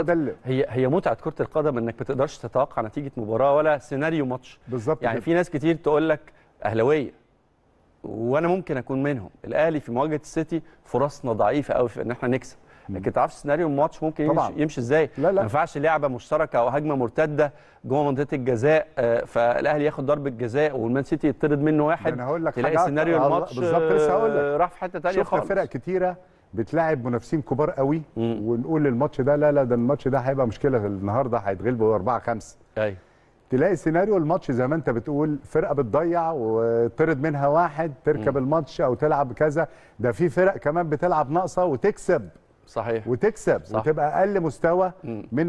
هو هي هي متعه كره القدم انك ما تقدرش تتوقع نتيجه مباراه ولا سيناريو ماتش بالظبط يعني في ناس كتير تقول لك اهلاويه وانا ممكن اكون منهم الاهلي في مواجهه السيتي فرصنا ضعيفه قوي في ان احنا نكسب لكن تعرفش سيناريو الماتش ممكن طبعًا. يمشي, ازاي لا لا. ما ينفعش لعبه مشتركه او هجمه مرتده جوه منطقه الجزاء آه، فالاهلي ياخد ضربه جزاء والمان سيتي يطرد منه واحد انا هقول لك تلاقي سيناريو الماتش بالظبط لسه هقول لك آه، راح في حته ثانيه خالص شفت فرق كتيره بتلاعب منافسين كبار قوي مم. ونقول الماتش ده لا لا ده الماتش ده هيبقى مشكله النهارده هيتغلبوا 4 5 ايوه تلاقي سيناريو الماتش زي ما انت بتقول فرقه بتضيع وطرد منها واحد تركب مم. الماتش او تلعب كذا ده في فرق كمان بتلعب ناقصه وتكسب صحيح وتكسب صح. وتبقى اقل مستوى مم. من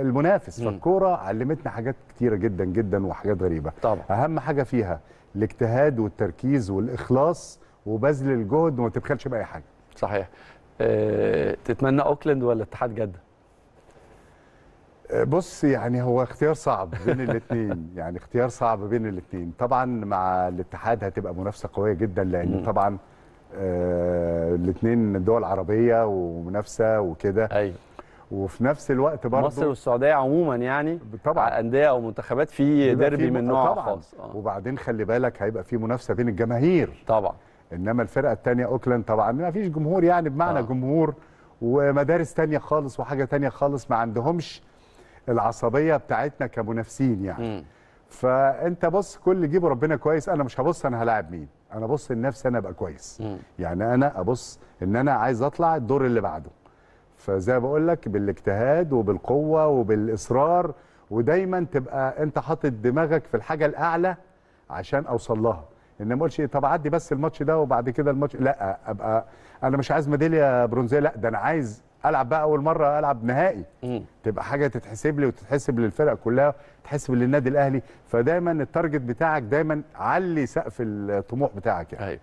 المنافس فالكوره علمتنا حاجات كتيره جدا جدا وحاجات غريبه طبعا. اهم حاجه فيها الاجتهاد والتركيز والاخلاص وبذل الجهد وما تبخلش باي حاجه صحيح أه تتمنى اوكلاند ولا اتحاد جده آه، بص يعني هو اختيار صعب بين الاثنين يعني اختيار صعب بين الاثنين طبعا مع الاتحاد هتبقى منافسه قويه جدا لان طبعا آه الاثنين دول عربيه ومنافسه وكده ايوه وفي نفس الوقت برضه مصر والسعوديه عموما يعني طبعا انديه او منتخبات في ديربي من نوع خاص آه. وبعدين خلي بالك هيبقى في منافسه بين الجماهير طبعا انما الفرقه الثانيه اوكلاند طبعا ما فيش جمهور يعني بمعنى آه. جمهور ومدارس تانية خالص وحاجه تانية خالص ما عندهمش العصبيه بتاعتنا كمنافسين يعني م. فانت بص كل جيبه ربنا كويس انا مش هبص انا هلاعب مين انا بص لنفسي انا ابقى كويس م. يعني انا ابص ان انا عايز اطلع الدور اللي بعده فزي ما بقول لك بالاجتهاد وبالقوه وبالاصرار ودايما تبقى انت حاطط دماغك في الحاجه الاعلى عشان اوصل لها ان ما اقولش طب اعدي بس الماتش ده وبعد كده الماتش لا ابقى انا مش عايز ميداليه برونزيه لا ده انا عايز العب بقى اول مره العب نهائي مم. تبقى حاجه تتحسب لي وتتحسب للفرق كلها تتحسب للنادي الاهلي فدايما التارجت بتاعك دايما علي سقف الطموح بتاعك يعني أيوة.